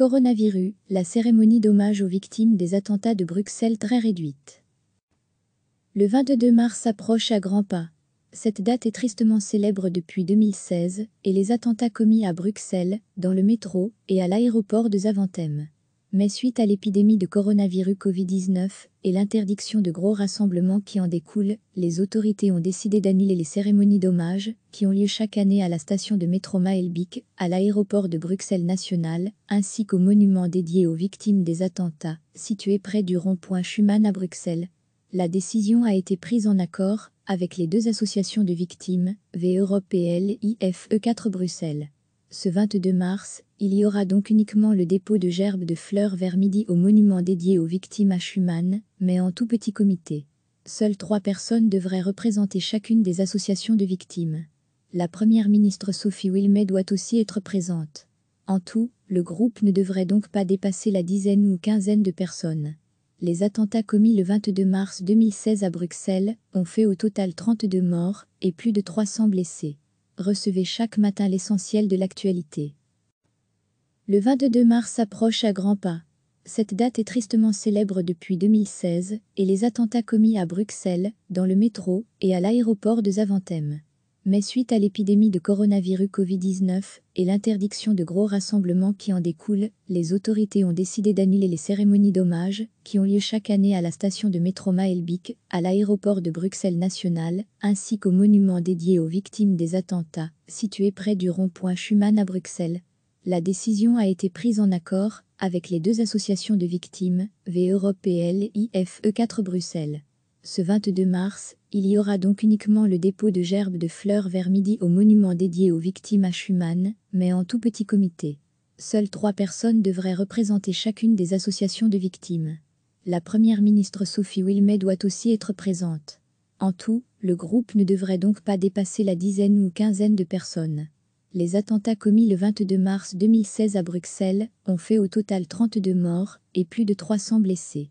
Coronavirus, la cérémonie d'hommage aux victimes des attentats de Bruxelles très réduite. Le 22 mars approche à grands pas. Cette date est tristement célèbre depuis 2016 et les attentats commis à Bruxelles, dans le métro et à l'aéroport de Zaventem. Mais suite à l'épidémie de coronavirus Covid-19 et l'interdiction de gros rassemblements qui en découlent, les autorités ont décidé d'annuler les cérémonies d'hommage qui ont lieu chaque année à la station de métro maëlbic à l'aéroport de Bruxelles National, ainsi qu'au monument dédié aux victimes des attentats, situé près du rond-point Schumann à Bruxelles. La décision a été prise en accord avec les deux associations de victimes, V Europe et LIFE 4 Bruxelles. Ce 22 mars, il y aura donc uniquement le dépôt de gerbes de fleurs vers midi au monument dédié aux victimes à Schumann, mais en tout petit comité. Seules trois personnes devraient représenter chacune des associations de victimes. La première ministre Sophie Wilmet doit aussi être présente. En tout, le groupe ne devrait donc pas dépasser la dizaine ou quinzaine de personnes. Les attentats commis le 22 mars 2016 à Bruxelles ont fait au total 32 morts et plus de 300 blessés recevez chaque matin l'essentiel de l'actualité. Le 22 mars approche à grands pas. Cette date est tristement célèbre depuis 2016 et les attentats commis à Bruxelles, dans le métro et à l'aéroport de Zaventem. Mais suite à l'épidémie de coronavirus Covid-19 et l'interdiction de gros rassemblements qui en découlent, les autorités ont décidé d'annuler les cérémonies d'hommage qui ont lieu chaque année à la station de métro Maelbik, à l'aéroport de Bruxelles National, ainsi qu'au monument dédié aux victimes des attentats, situé près du rond-point Schumann à Bruxelles. La décision a été prise en accord avec les deux associations de victimes, V Europe et LIFE 4 Bruxelles. Ce 22 mars, il y aura donc uniquement le dépôt de gerbes de fleurs vers midi au monument dédié aux victimes à Schumann, mais en tout petit comité. Seules trois personnes devraient représenter chacune des associations de victimes. La première ministre Sophie Wilmet doit aussi être présente. En tout, le groupe ne devrait donc pas dépasser la dizaine ou quinzaine de personnes. Les attentats commis le 22 mars 2016 à Bruxelles ont fait au total 32 morts et plus de 300 blessés